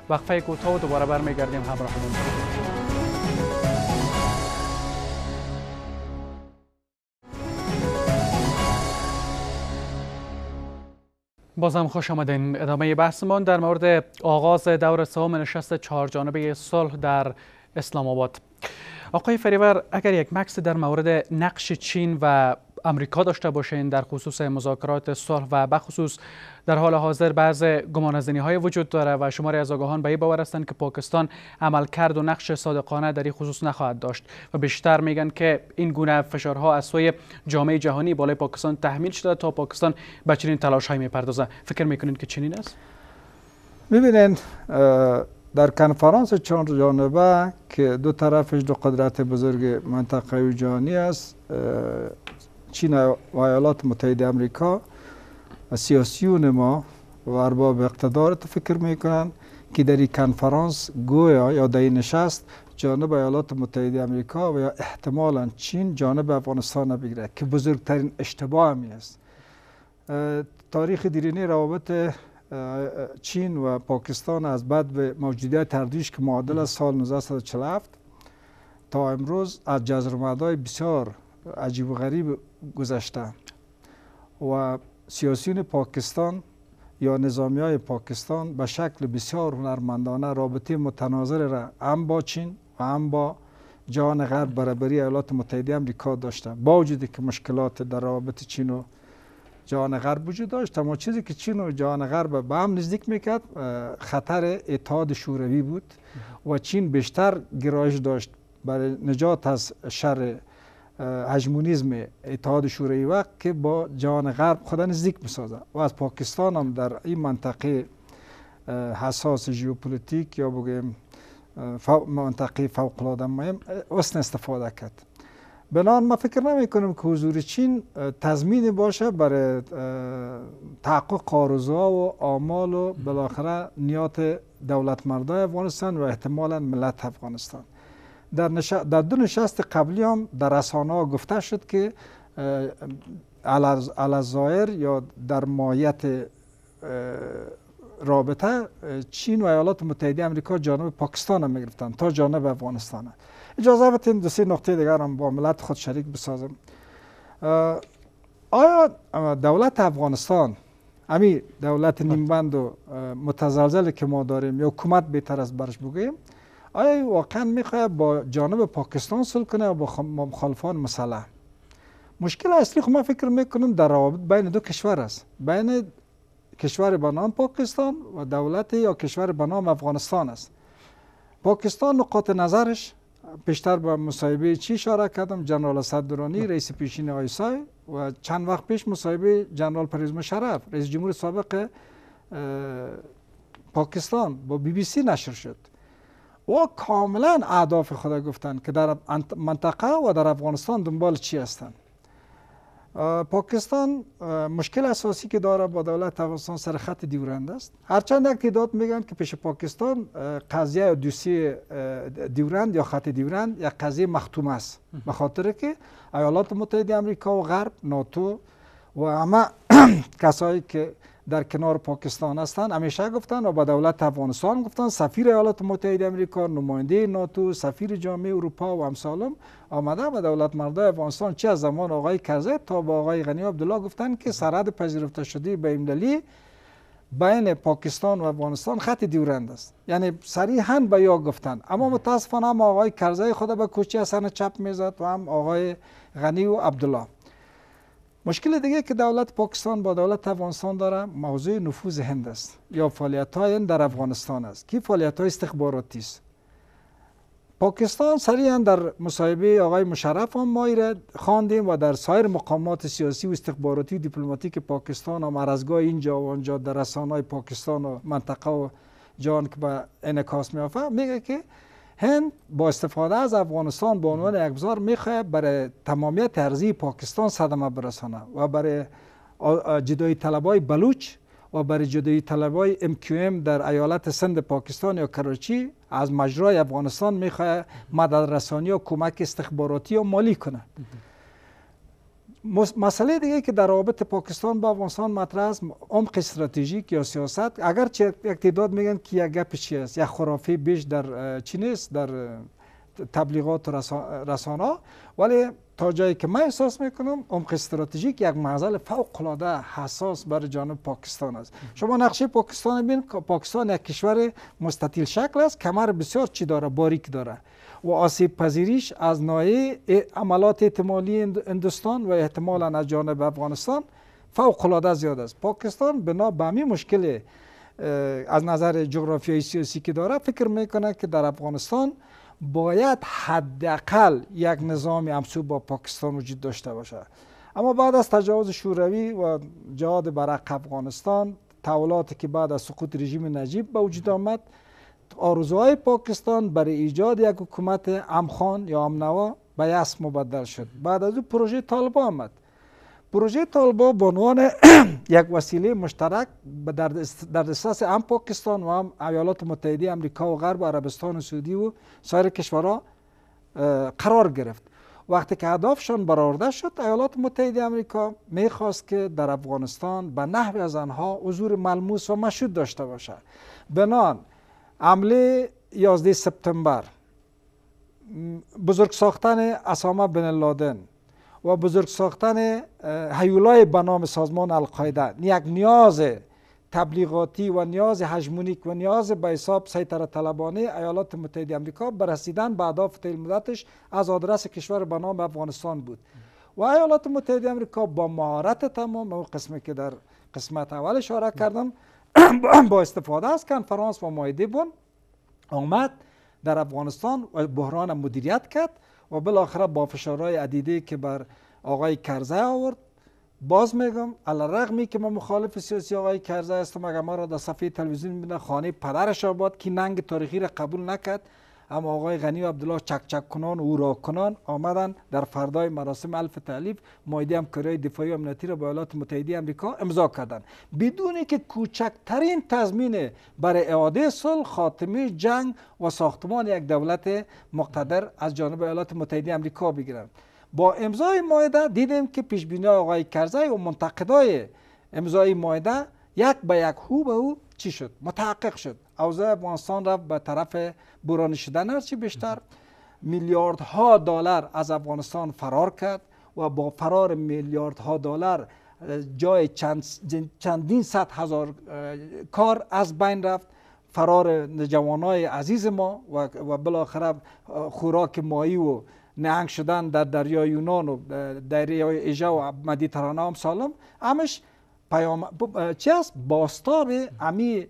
وقفه کوتاه و دوباره برمیگردیم همراهمون بازم خوش آمدین ادامه بحثمان در مورد آغاز دور سوم نشست چهارجانبه صلح در اسلام آباد آقای فریبر اگر یک مکس در مورد نقش چین و امریکا داشته باشین در خصوص مذاکرات صلح و بخصوص در حال حاضر بعض گمانزنی های وجود داره و شماری از آگاهان به این باور هستند که پاکستان عمل کرد و نقش صادقانه در این خصوص نخواهد داشت و بیشتر میگن که این گونه فشارها از سوی جامعه جهانی بالای پاکستان تحمیل شده تا پاکستان به چنین تلاش های میپردازه فکر میکنین که چنین است میبینین در کنفرانس چند جانبه که دو طرفش دو قدرت بزرگ منطقه و جهانی است چین و ایالات متحده امریکا و سیاسیون ما و ارباب اقتدار فکر میکنند که در این کنفرانس گویا یا در این نشست جانب ایالات متحده امریکا و یا احتمالا چین جانب افغانستان بگیره که بزرگترین اشتباه است تاریخ دیرینه روابط چین و پاکستان از بعد به موجودیت تردیش که معادل از سال 1947 تا امروز از جزرمدهای بسیار عجیب و غریب گذشته و سیاسیون پاکستان یا نظامی های پاکستان به شکل بسیار هنرمندانه رابطه متناظر را هم با چین و هم با جهان غرب برابری ایالات متحده امریکا داشته با وجودی که مشکلات در رابط چین و جهان غرب وجود داشت اما چیزی که چین و جهان غرب به هم نزدیک میکرد خطر اتحاد شوروی بود و چین بیشتر گرایش داشت برای نجات از شر هجمونیزم اتحاد شوروی وقت که با جهان غرب خود نزدیک میسازه و از پاکستان هم در این منطقه حساس ژئوپلیتیک یا بگیم منطقه فوق العاده مهم استفاده کرد بنان ما فکر نمی کنم که حضور چین تضمین باشه برای تحقق آرزوها و آمال و بالاخره نیات دولت مردای افغانستان و احتمالا ملت افغانستان در, در دو نشست قبلی هم در رسانه ها گفته شد که زایر یا در مایت رابطه چین و ایالات متحده امریکا جانب پاکستان هم میگرفتن تا جانب افغانستان اجازه بتین دو سه نقطه دیگر هم با ملت خود شریک بسازم آیا دولت افغانستان امی دولت بله. نیمبند و متزلزل که ما داریم یا حکومت بهتر از برش بگیم آیا واقعا میخواه با جانب پاکستان صلح کنه با مخالفان مسئله مشکل اصلی خود خب ما فکر میکنم در روابط بین دو کشور است بین کشور بنام نام پاکستان و دولت یا کشور بنام نام افغانستان است پاکستان نقاط نظرش پیشتر به مصاحبه چی اشاره کردم جنرال اسد درانی رئیس پیشین آیسای و چند وقت پیش مصاحبه جنرال پریز مشرف رئیس جمهور سابق پاکستان با بی بی سی نشر شد و کاملا اهداف خدا گفتند که در منطقه و در افغانستان دنبال چی هستند پاکستان مشکل اساسی که داره با دولت افغانستان سر خط دیورند است هرچند یک تعداد میگن که پیش پاکستان قضیه یا دوسی دیورند یا خط دیورند یک قضیه مختوم است به که ایالات متحده آمریکا و غرب ناتو و همه کسایی که در کنار پاکستان هستند همیشه گفتن و به دولت افغانستان گفتن سفیر ایالات متحده آمریکا، نماینده ناتو سفیر جامعه اروپا و امسالم آمده به دولت مردای افغانستان چه از زمان آقای کرزی تا با آقای غنی عبدالله گفتن که سرحد پذیرفته شده به امدلی بین پاکستان و افغانستان خط دیورند است یعنی صریحا به یا گفتن اما متاسفانه هم آقای کرزی خود به کوچه حسن چپ میزد و هم آقای غنی و عبدالله مشکل دیگه که دولت پاکستان با دولت افغانستان داره موضوع نفوذ هند است یا فعالیت های هند در افغانستان است کی فعالیت های استخباراتی است پاکستان سریعا در مصاحبه آقای مشرف هم ما خواندیم و در سایر مقامات سیاسی و استخباراتی و دیپلماتیک پاکستان و مرزگاه اینجا و آنجا در رسانه پاکستان و منطقه و جان که به انعکاس میافه میگه که هند با استفاده از افغانستان به عنوان ابزار میخواه برای تمامیت ارزی پاکستان صدمه برسانه و برای جدای طلبای بلوچ و برای جدایی طلبای ام در ایالت سند پاکستان یا کراچی از مجرای افغانستان میخواه مدد رسانی و کمک استخباراتی و مالی کنه مسئله دیگه که در رابط پاکستان با افغانستان مطرح است عمق استراتژیک یا سیاست اگر چه یک تعداد میگن که یک گپ چی است یک خرافه بیش در چی نیست در تبلیغات و رسانه ولی تا جایی که من احساس میکنم عمق استراتژیک یک معضل فوق العاده حساس برای جانب پاکستان است شما نقشه پاکستان بین پاکستان یک کشور مستطیل شکل است کمر بسیار چی داره باریک داره و آسیب پذیریش از نایه عملات احتمالی هندوستان و احتمالا از جانب افغانستان فوق العاده زیاد است پاکستان بنا به همین مشکل از نظر جغرافیایی سیاسی که داره فکر میکنه که در افغانستان باید حداقل یک نظام همسو با پاکستان وجود داشته باشد اما بعد از تجاوز شوروی و جهاد برق افغانستان تحولاتی که بعد از سقوط رژیم نجیب به وجود آمد آرزوهای پاکستان برای ایجاد یک حکومت امخان یا امنوا به یس مبدل شد بعد از او پروژه طالبا آمد پروژه طالبا به عنوان یک وسیله مشترک در دسترس هم پاکستان و هم ایالات متحده امریکا و غرب و عربستان و سعودی و سایر کشورها قرار گرفت وقتی که هدافشان برآورده شد ایالات متحده امریکا میخواست که در افغانستان به نحوی از آنها حضور ملموس و مشهود داشته باشد بنان حمله 11 سپتامبر بزرگ ساختن اسامه بن لادن و بزرگ ساختن هیولای به نام سازمان القاعده یک نیاز تبلیغاتی و نیاز هجمونیک و نیاز به حساب سیطره طلبانه ایالات متحده آمریکا برسیدن رسیدن به اهداف تیل مدتش از آدرس کشور به نام افغانستان بود و ایالات متحده آمریکا با مهارت تمام و قسمی که در قسمت اول اشاره کردم با استفاده از کنفرانس و مایده بون آمد در افغانستان بحران مدیریت کرد و بالاخره با فشارهای عدیده که بر آقای کرزه آورد باز میگم رقمی که ما مخالف سیاسی آقای کرزه هستم اگر ما را در صفحه تلویزیون بینه خانه پدرش آباد که ننگ تاریخی را قبول نکرد اما آقای غنی و عبدالله چک کنان و را کنان آمدن در فردای مراسم الف تعلیف مایده کرای دفاعی و امنیتی را با ایالات متحده امریکا امضا کردن بدون که کوچکترین تضمین برای اعاده صلح خاتمه جنگ و ساختمان یک دولت مقتدر از جانب ایالات متحده امریکا بگیرند با امضای مایده دیدیم که پیش بینی آقای کرزی و منتقدای امضای مایده یک به یک هو به او چی شد متحقق شد اوضاع افغانستان رفت به طرف برانی شدن هرچی بیشتر میلیاردها دلار از افغانستان فرار کرد و با فرار میلیاردها دلار جای چند چندین صد هزار کار از بین رفت فرار های عزیز ما و, بالاخره خوراک مایی و نهنگ شدن در دریای یونان و دریای ایجا و مدیترانه هم سالم همش پیام... چی باستاب امی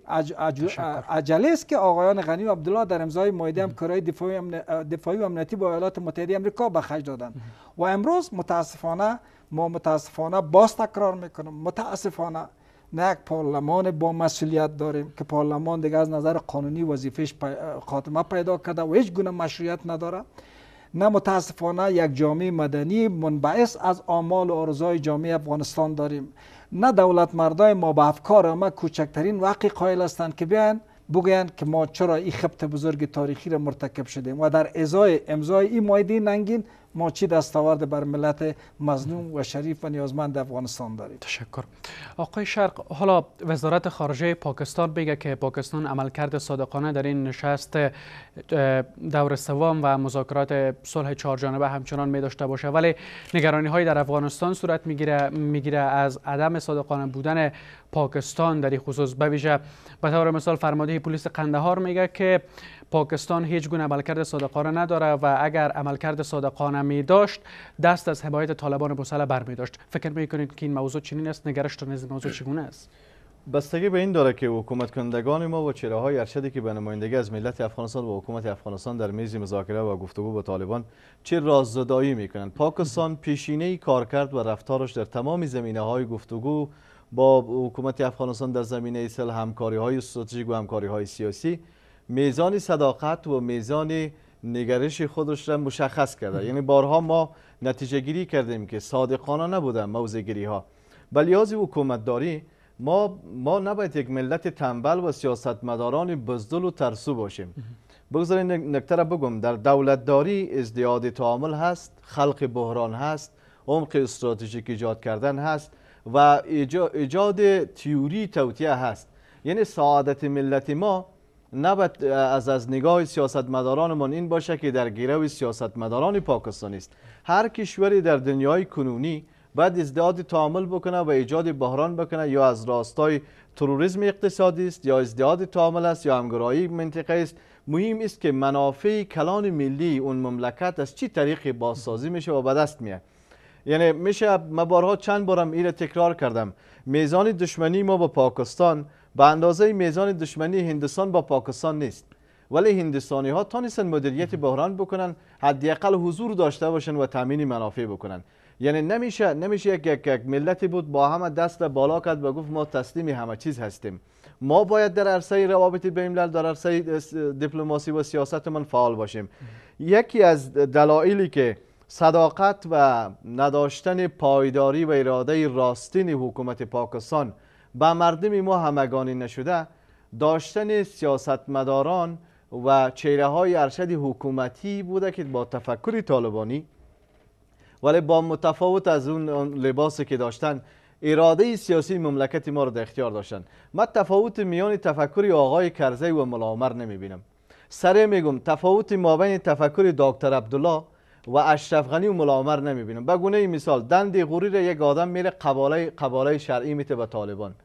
اج است که آقایان غنی و عبدالله در امضای مایده هم کرای دفاعی, دفاعی و امنیتی با ایالات متحده امریکا بخش دادن و امروز متاسفانه ما متاسفانه باز تکرار میکنم متاسفانه نه یک پارلمان با مسئولیت داریم که پارلمان دیگه از نظر قانونی وظیفش خاتمه پیدا کرده و هیچ گونه مشروعیت نداره نه متاسفانه یک جامعه مدنی منبعث از آمال و آرزای جامعه افغانستان داریم نه دولت مردای ما به افکار ما کوچکترین وقی قائل هستند که بیان بگویند که ما چرا این خبت بزرگ تاریخی را مرتکب شدیم و در ازای امضای این مایدی ننگین ما چی دستاورد بر ملت مظلوم و شریف و نیازمند افغانستان داریم تشکر آقای شرق حالا وزارت خارجه پاکستان میگه که پاکستان عملکرد صادقانه در این نشست دور سوم و مذاکرات صلح چهار جانبه همچنان می داشته باشه ولی نگرانی های در افغانستان صورت میگیره میگیره از عدم صادقانه بودن پاکستان در این خصوص به ویژه به طور مثال فرمانده پلیس قندهار میگه که پاکستان هیچ گونه عملکرد صادقانه نداره و اگر عملکرد صادقانه می داشت دست از حمایت طالبان مسلح بر می داشت فکر می کنید که این موضوع چنین است نگرشتون از موضوع چگونه است بستگی به این داره که حکومت کنندگان ما و چهره های ارشدی که به نمایندگی از ملت افغانستان و حکومت افغانستان در میز مذاکره و گفتگو با طالبان چه می کنند پاکستان پیشینه ای کار کرد و رفتارش در تمام زمینه های گفتگو با حکومت افغانستان در زمینه ایسل همکاری های استراتژیک و همکاری های سیاسی میزان صداقت و میزان نگرش خودش را مشخص کرده یعنی بارها ما نتیجه گیری کردیم که صادقانه نبودن موزه گیری ها به لحاظ حکومت داری ما ما نباید یک ملت تنبل و سیاستمداران بزدل و ترسو باشیم بگذارین نکته را بگم در دولتداری ازدیاد تعامل هست خلق بحران هست عمق استراتژیک ایجاد کردن هست و ایجاد تیوری توتیه هست یعنی سعادت ملت ما نباید از از نگاه سیاستمدارانمان این باشه که در گیرو سیاستمداران پاکستان است هر کشوری در دنیای کنونی بعد ازداد تعامل بکنه و ایجاد بحران بکنه یا از راستای تروریسم اقتصادی است یا ازدیاد تعامل است یا همگرایی منطقه است مهم است که منافع کلان ملی اون مملکت از چی طریق بازسازی میشه و به دست میاد یعنی میشه ما چند بارم این را تکرار کردم میزان دشمنی ما با پاکستان به اندازه میزان دشمنی هندستان با پاکستان نیست ولی هندستانی ها تانیستن مدیریت بحران بکنن حداقل حضور داشته باشن و تامین منافع بکنن یعنی نمیشه نمیشه یک یک, یک ملتی بود با همه دست بالا کرد و گفت ما تسلیم همه چیز هستیم ما باید در عرصه روابط بین الملل در عرصه دیپلماسی و سیاستمان فعال باشیم یکی از دلایلی که صداقت و نداشتن پایداری و اراده راستین حکومت پاکستان به مردم ما همگانی نشده داشتن سیاستمداران و چهره های ارشد حکومتی بوده که با تفکر طالبانی ولی با متفاوت از اون لباسی که داشتن اراده سیاسی مملکت ما رو در اختیار داشتن من تفاوت میان تفکر آقای کرزی و ملا نمیبینم نمی بینم میگم تفاوت ما بین تفکر دکتر عبدالله و اشرف و ملامر نمیبینم به گونه مثال دند غوری را یک آدم میره قباله قباله شرعی میته به طالبان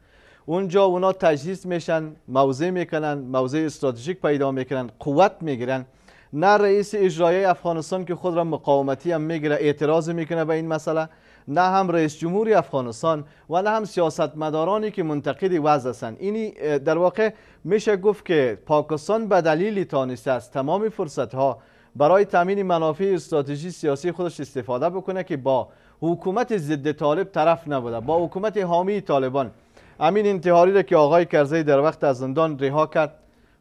اونجا اونا تجهیز میشن موضع میکنن موضع استراتژیک پیدا میکنن قوت میگیرن نه رئیس اجرایی افغانستان که خود را مقاومتی هم میگیره اعتراض میکنه به این مسئله نه هم رئیس جمهوری افغانستان و نه هم سیاستمدارانی که منتقد وضع هستند اینی در واقع میشه گفت که پاکستان به دلیل تانسته است تمام فرصت ها برای تامین منافع استراتژی سیاسی خودش استفاده بکنه که با حکومت ضد طالب طرف نبوده با حکومت حامی طالبان امین انتحاری را که آقای کرزی در وقت از زندان رها کرد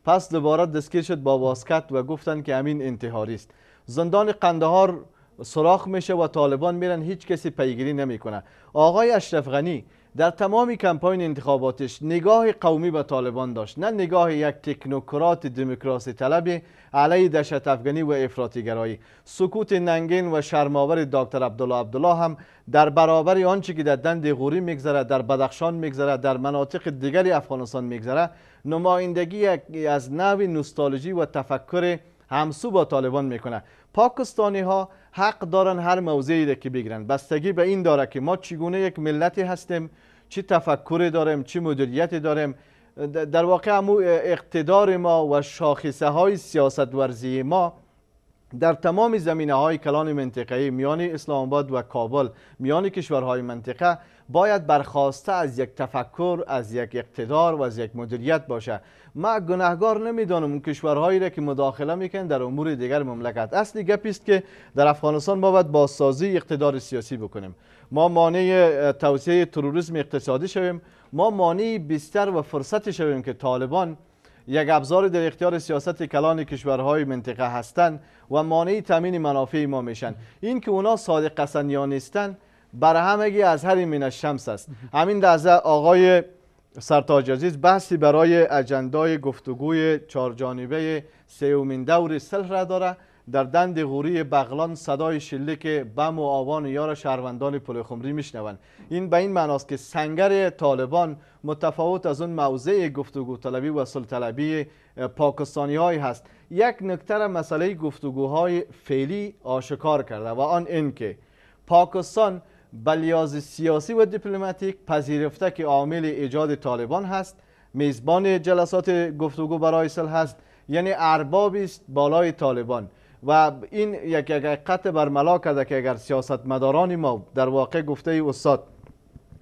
پس دوباره دستگیر شد با واسکت و گفتن که امین انتحاری است زندان قندهار سراخ میشه و طالبان میرن هیچ کسی پیگیری نمیکنه آقای اشرف غنی در تمام کمپاین انتخاباتش نگاه قومی به طالبان داشت نه نگاه یک تکنوکرات دموکراسی طلبی علیه دشت افغانی و گرایی. سکوت ننگین و شرماور دکتر عبدالله عبدالله هم در برابر آنچه که در دند غوری میگذره در بدخشان میگذره در مناطق دیگری افغانستان میگذره نمایندگی از نوی نوستالژی و تفکر همسو با طالبان میکنه پاکستانی ها حق دارن هر موضعی را که بگیرن بستگی به این داره که ما چگونه یک ملتی هستیم چه تفکری داریم چه مدیریتی داریم در واقع همو اقتدار ما و شاخصه های سیاست ورزی ما در تمام زمینه های کلان منطقه میان اسلام و کابل میان کشورهای منطقه باید برخواسته از یک تفکر از یک اقتدار و از یک مدیریت باشه ما گناهگار نمیدانم اون کشورهایی را که مداخله میکن در امور دیگر مملکت اصلی گپی است که در افغانستان ما باید بازسازی اقتدار سیاسی بکنیم ما مانع توسعه تروریسم اقتصادی شویم ما مانع بیشتر و فرصت شویم که طالبان یک ابزار در اختیار سیاست کلان کشورهای منطقه هستند و مانع تامین منافع ما میشن این که اونا صادق هستند یا نیستن بر همگی از هر مینا شمس است همین در آقای سرتاج عزیز بحثی برای اجندای گفتگوی چهارجانبه سیومین دور صلح را داره در دند غوری بغلان صدای که بم و آوان یار شهروندان پل خمری میشنوند این به این معناست که سنگر طالبان متفاوت از اون موضع گفتگو طلبی و سلطلبی پاکستانی های هست یک نکتر مسئله گفتگوهای فعلی آشکار کرده و آن این که پاکستان بلیاز سیاسی و دیپلماتیک پذیرفته که عامل ایجاد طالبان هست میزبان جلسات گفتگو برای صلح هست یعنی اربابی است بالای طالبان و این یک حقیقت برملا کرده که اگر سیاستمداران ما در واقع گفته استاد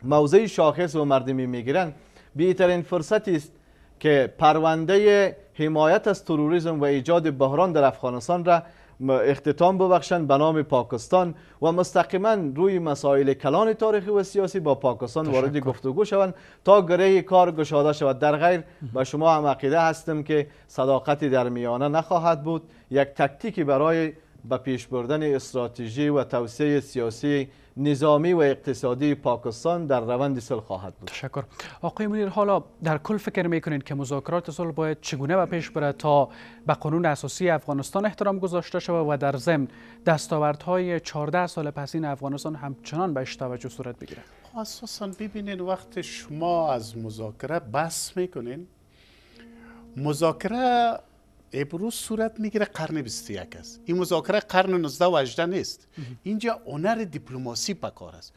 موضع شاخص و مردمی میگیرند بهترین فرصتی است که پرونده حمایت از تروریسم و ایجاد بحران در افغانستان را اختتام ببخشند به نام پاکستان و مستقیما روی مسائل کلان تاریخی و سیاسی با پاکستان وارد گفتگو شوند تا گره کار گشاده شود در غیر به شما هم عقیده هستم که صداقتی در میانه نخواهد بود یک تکتیکی برای به پیش بردن استراتژی و توسعه سیاسی نظامی و اقتصادی پاکستان در روند صلح خواهد بود تشکر آقای مدیر حالا در کل فکر میکنید که مذاکرات صلح باید چگونه به پیش بره تا به قانون اساسی افغانستان احترام گذاشته شود و در ضمن دستاوردهای 14 سال پسین افغانستان همچنان بهش توجه صورت بگیره اساسا ببینید وقت شما از مذاکره بس میکنین مذاکره امروز صورت میگیره قرن 21 است این مذاکره قرن 19 و 18 نیست اینجا هنر دیپلماسی به کار است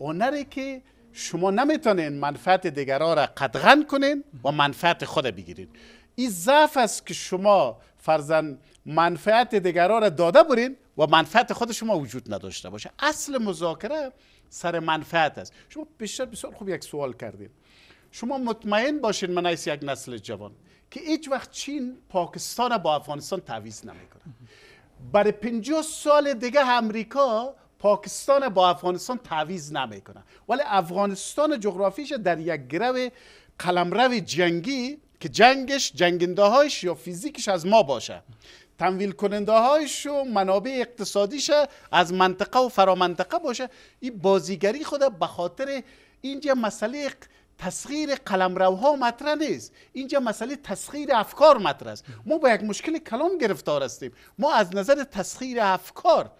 هنری که شما نمیتونین منفعت دیگرا را قدغن کنین و منفعت خود بگیرین این ضعف است که شما فرزن منفعت دیگرا را داده برین و منفعت خود شما وجود نداشته باشه اصل مذاکره سر منفعت است شما بیشتر بسیار خوب یک سوال کردین شما مطمئن باشین من یک نسل جوان که هیچ وقت چین پاکستان با افغانستان تعویض نمیکنه برای 50 سال دیگه امریکا پاکستان با افغانستان تعویض نمیکنه ولی افغانستان جغرافیش در یک گرو قلمرو جنگی که جنگش جنگنده هایش یا فیزیکش از ما باشه تمویل کننده هایش و منابع اقتصادیش از منطقه و فرامنطقه باشه این بازیگری خود به خاطر اینجا مسئله تسخیر قلمروها مطرح نیست اینجا مسئله تسخیر افکار مطرح است ما با یک مشکل کلام گرفتار هستیم ما از نظر تسخیر افکار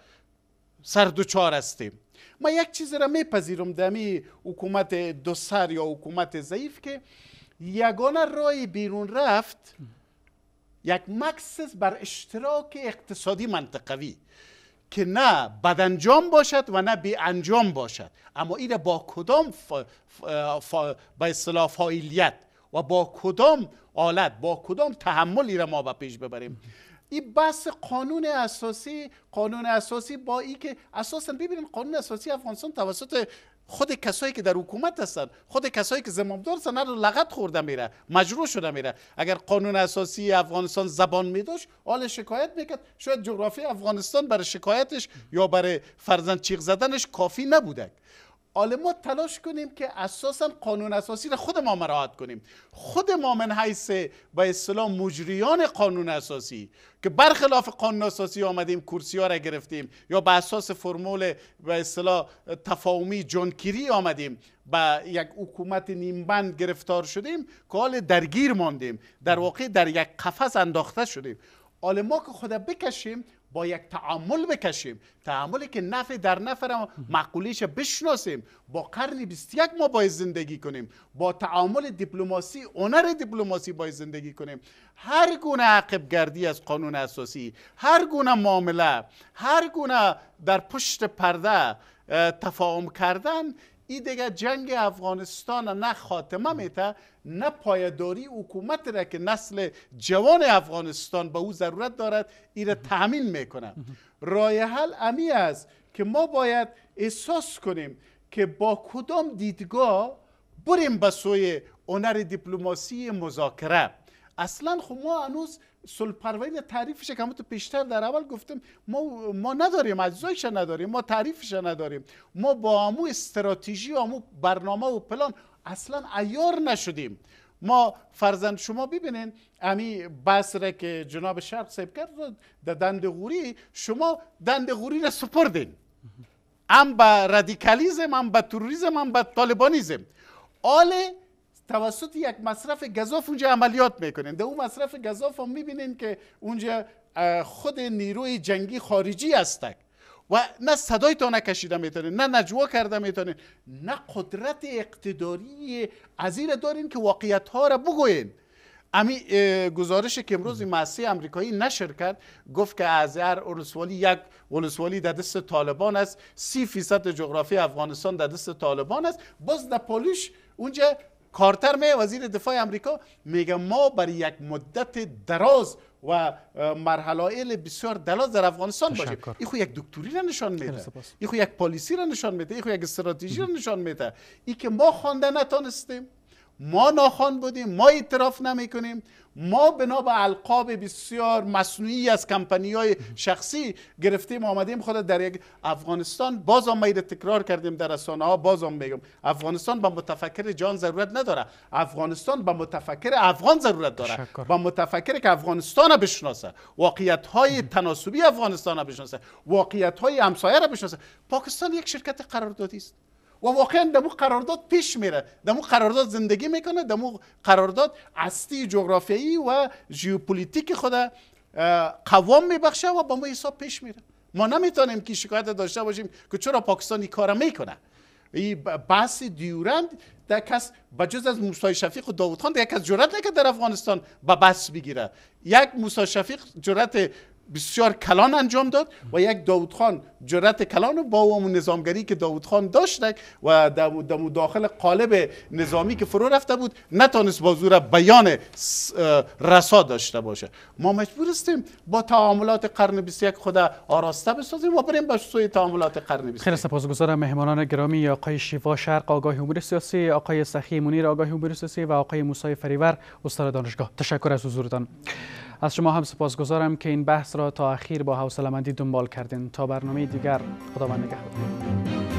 سردوچار هستیم ما یک چیز را میپذیرم دمی حکومت دو سر یا حکومت ضعیف که یگانه رای بیرون رفت یک مکسس بر اشتراک اقتصادی منطقوی که نه بدنجام باشد و نه بی انجام باشد اما این با کدام با اصطلاح فایلیت و با کدام آلت با کدام تحملی را ما به پیش ببریم این بحث قانون اساسی قانون اساسی با ای که اساسا ببینید قانون اساسی افغانستان توسط خود کسایی که در حکومت هستن خود کسایی که زمامدار هستن رو لغت خورده میره مجروح شده میره اگر قانون اساسی افغانستان زبان میداشت حال شکایت میکرد شاید جغرافی افغانستان برای شکایتش یا برای فرزند چیغ زدنش کافی نبوده ما تلاش کنیم که اساسا قانون اساسی را خود ما مراعات کنیم خود ما من حیث با اسلام مجریان قانون اساسی که برخلاف قانون اساسی آمدیم کرسی ها را گرفتیم یا به اساس فرمول به اصطلاح تفاهمی جانکیری آمدیم با یک حکومت نیمبند گرفتار شدیم که حال درگیر ماندیم در واقع در یک قفس انداخته شدیم آل ما که خود بکشیم با یک تعامل بکشیم تعاملی که نفع در نفع معقولیش بشناسیم با قرن 21 ما باید زندگی کنیم با تعامل دیپلماسی هنر دیپلماسی باید زندگی کنیم هر گونه عقب گردی از قانون اساسی هر گونه معامله هر گونه در پشت پرده تفاهم کردن ای دیگه جنگ افغانستان نه خاتمه میته نه پایداری حکومت را که نسل جوان افغانستان به او ضرورت دارد ای را تحمیل میکنه رای حل امی است که ما باید احساس کنیم که با کدام دیدگاه بریم به سوی هنر دیپلماسی مذاکره اصلا خب ما هنوز صلح یا تعریفش که تو پیشتر در اول گفتم ما ما نداریم اجزایش نداریم ما تعریفش نداریم ما با امو استراتژی امو برنامه و پلان اصلا ایار نشدیم ما فرزند شما ببینین امی بس که جناب شرق صاحب کرد در غوری شما غوری را سپردین هم به رادیکالیزم هم با توریزم هم با طالبانیزم توسط یک مصرف گذاف اونجا عملیات میکنین در اون مصرف گذاف هم میبینین که اونجا خود نیروی جنگی خارجی هستک و نه صدای تا نکشیده میتونین نه نجوا کرده میتونین نه قدرت اقتداری عزیز دارین که واقعیت ها را بگوین امی گزارش که امروز مسی امریکایی نشر کرد گفت که از هر یک ولسوالی در دست طالبان است سی فیصد جغرافی افغانستان در دست طالبان است باز در اونجا کارتر می وزیر دفاع امریکا میگه ما برای یک مدت دراز و مرحلائل بسیار دراز در افغانستان باشه این خو یک دکتوری را نشان میده این خو یک پالیسی را نشان میده این خو یک استراتژی را نشان میده این که ما خوانده نتانستیم ما ناخوان بودیم ما اعتراف نمی ما بنا به القاب بسیار مصنوعی از کمپنی های شخصی گرفتیم آمدیم خود در یک افغانستان باز هم تکرار کردیم در رسانه ها باز هم میگم افغانستان به متفکر جان ضرورت نداره افغانستان به متفکر افغان ضرورت داره به متفکر که افغانستان بشناسه واقعیت های تناسبی افغانستان بشناسه واقعیت های همسایه را بشناسه پاکستان یک شرکت قراردادی است و واقعا مو قرارداد پیش میره دمو قرارداد زندگی میکنه دمو قرارداد اصلی جغرافیایی و جیوپولیتیک خود قوام میبخشه و با ما حساب پیش میره ما نمیتونیم که شکایت داشته باشیم که چرا پاکستان این کار میکنه این بحث دیورند در کس بجز از موسای شفیق و داوود خان یک کس جرات نکرد در افغانستان به بس بگیره یک موسی شفیق جرات بسیار کلان انجام داد و یک داوودخان خان جرأت کلان و با اون نظامگری که داود خان داشت و در داخل قالب نظامی که فرو رفته بود نتانست بازور بیان رسا داشته باشه ما مجبور هستیم با تعاملات قرن 21 خود آراسته بسازیم و بریم با سوی تعاملات قرن 21 خیلی سپاسگزارم مهمانان گرامی آقای شیوا شرق آگاه امور سیاسی آقای سخی منیر آقای امور سیاسی و آقای موسی فریور استاد دانشگاه تشکر از حضورتان از شما هم سپاسگزارم که این بحث را تا اخیر با حوصله‌مندی دنبال کردین تا برنامه دیگر خداوند نگهدار